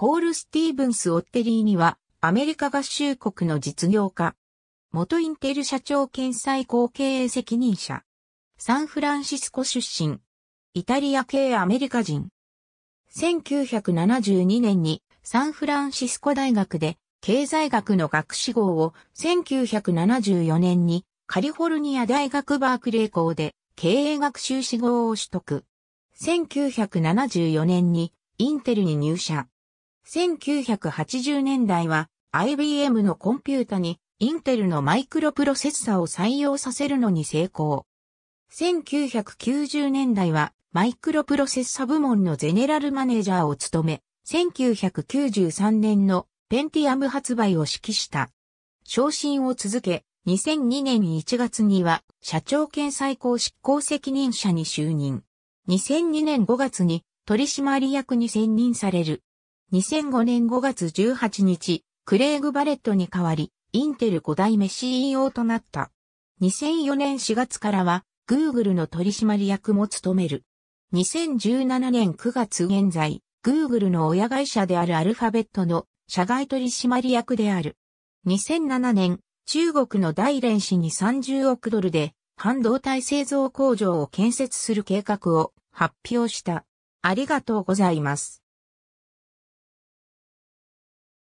ポール・スティーブンス・オッテリーには、アメリカ合衆国の実業家。元インテル社長兼最高経営責任者。サンフランシスコ出身。イタリア系アメリカ人。1972年にサンフランシスコ大学で経済学の学士号を1974年にカリフォルニア大学バークレー校で経営学修士号を取得。1974年にインテルに入社。1980年代は IBM のコンピュータにインテルのマイクロプロセッサを採用させるのに成功。1990年代はマイクロプロセッサ部門のゼネラルマネージャーを務め、1993年のペンティアム発売を指揮した。昇進を続け、2002年1月には社長兼最高執行責任者に就任。2002年5月に取締役に選任される。2005年5月18日、クレイグ・バレットに代わり、インテル5代目 CEO となった。2004年4月からは、Google の取締役も務める。2017年9月現在、Google の親会社であるアルファベットの社外取締役である。2007年、中国の大連市に30億ドルで半導体製造工場を建設する計画を発表した。ありがとうございます。